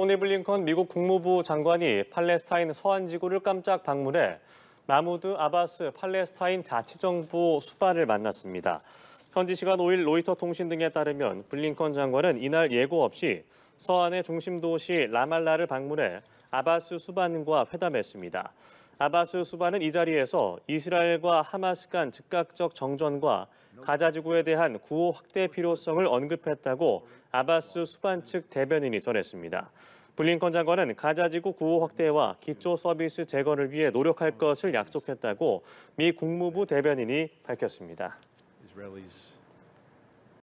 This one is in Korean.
토니 블링컨 미국 국무부 장관이 팔레스타인 서한 지구를 깜짝 방문해 마무드 아바스 팔레스타인 자치정부 수반을 만났습니다. 현지 시간 5일 로이터 통신 등에 따르면 블링컨 장관은 이날 예고 없이 서안의 중심 도시 라말라를 방문해 아바스 수반과 회담했습니다. 아바스 수반은 이 자리에서 이스라엘과 하마스 간 즉각적 정전과 가자 지구에 대한 구호 확대 필요성을 언급했다고 아바스 수반 측 대변인이 전했습니다. 블링컨 장관은 가자 지구 구호 확대와 기초 서비스 재건을 위해 노력할 것을 약속했다고 미 국무부 대변인이 밝혔습니다.